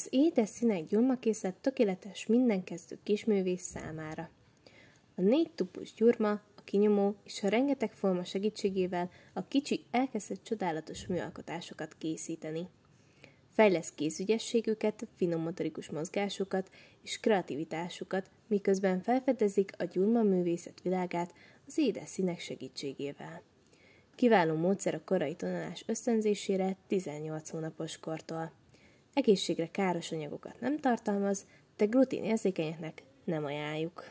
Az édes színek gyurmakészlet tökéletes minden kezdő kisművész számára. A négy tupus gyurma, a kinyomó és a rengeteg forma segítségével a kicsi elkezdett csodálatos műalkotásokat készíteni. Fejlesz kézügyességüket, finom motorikus mozgásukat és kreativitásukat, miközben felfedezik a gyurma művészet világát az édes színek segítségével. Kiváló módszer a korai tanulás ösztönzésére 18 hónapos kortól egészségre káros anyagokat nem tartalmaz, de gluténérzékenyeknek nem ajánljuk.